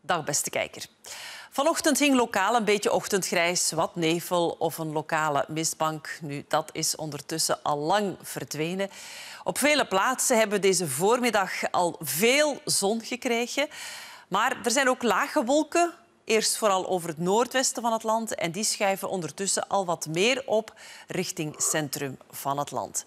Dag beste kijker. Vanochtend hing lokaal een beetje ochtendgrijs, wat nevel of een lokale mistbank. Nu, dat is ondertussen al lang verdwenen. Op vele plaatsen hebben we deze voormiddag al veel zon gekregen. Maar er zijn ook lage wolken, eerst vooral over het noordwesten van het land. En die schuiven ondertussen al wat meer op richting centrum van het land.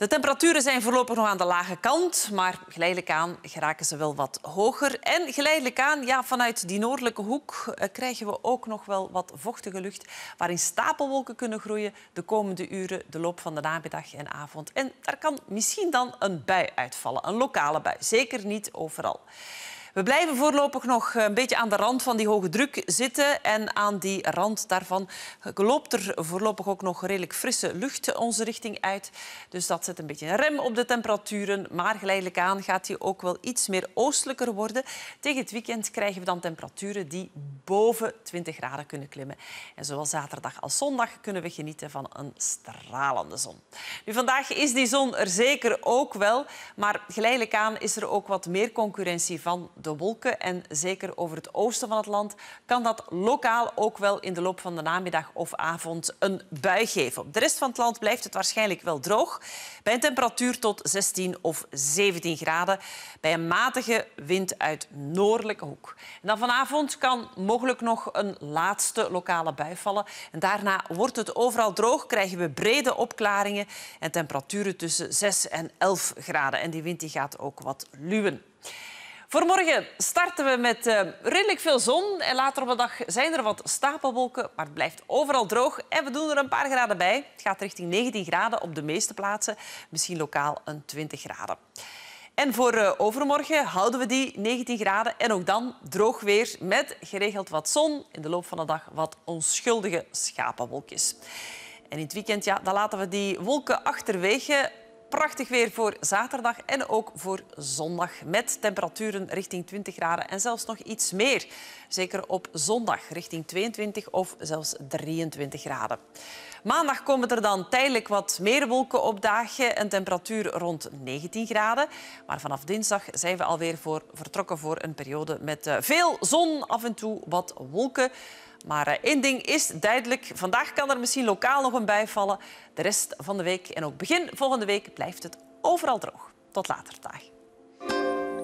De temperaturen zijn voorlopig nog aan de lage kant, maar geleidelijk aan geraken ze wel wat hoger. En geleidelijk aan, ja, vanuit die noordelijke hoek eh, krijgen we ook nog wel wat vochtige lucht, waarin stapelwolken kunnen groeien de komende uren, de loop van de namiddag en avond. En daar kan misschien dan een bui uitvallen, een lokale bui. Zeker niet overal. We blijven voorlopig nog eh, een beetje aan de rand van die hoge druk zitten. En aan die rand daarvan eh, loopt er voorlopig ook nog redelijk frisse lucht onze richting uit. Dus dat zet een beetje een rem op de temperaturen. Maar geleidelijk aan gaat die ook wel iets meer oostelijker worden. Tegen het weekend krijgen we dan temperaturen die boven 20 graden kunnen klimmen. En zowel zaterdag als zondag kunnen we genieten van een stralende zon. Nu, vandaag is die zon er zeker ook wel. Maar geleidelijk aan is er ook wat meer concurrentie van de wolken. En zeker over het oosten van het land kan dat lokaal ook wel in de loop van de namiddag of avond een bui geven. Op de rest van het land blijft het waarschijnlijk wel droog. Bij een temperatuur tot 16 of 17 graden. Bij een matige wind uit noordelijke hoek. En dan vanavond kan mogelijk nog een laatste lokale bui vallen. En daarna wordt het overal droog, krijgen we brede opklaringen en temperaturen tussen 6 en 11 graden. En die wind die gaat ook wat luwen. Voor morgen starten we met eh, redelijk veel zon. En later op de dag zijn er wat stapelwolken, maar het blijft overal droog. En we doen er een paar graden bij. Het gaat richting 19 graden op de meeste plaatsen. Misschien lokaal een 20 graden. En voor eh, overmorgen houden we die 19 graden. En ook dan droog weer met geregeld wat zon. In de loop van de dag wat onschuldige schapenwolkjes. En in het weekend ja, dan laten we die wolken achterwege prachtig weer voor zaterdag en ook voor zondag. Met temperaturen richting 20 graden en zelfs nog iets meer. Zeker op zondag richting 22 of zelfs 23 graden. Maandag komen er dan tijdelijk wat meer wolken opdagen. Een temperatuur rond 19 graden. Maar vanaf dinsdag zijn we alweer voor, vertrokken voor een periode met eh, veel zon, af en toe wat wolken. Maar eh, één ding is duidelijk. Vandaag kan er misschien lokaal nog een bijvallen. De rest van de week en ook begin volgende week blijft het overal droog. Tot later, dag.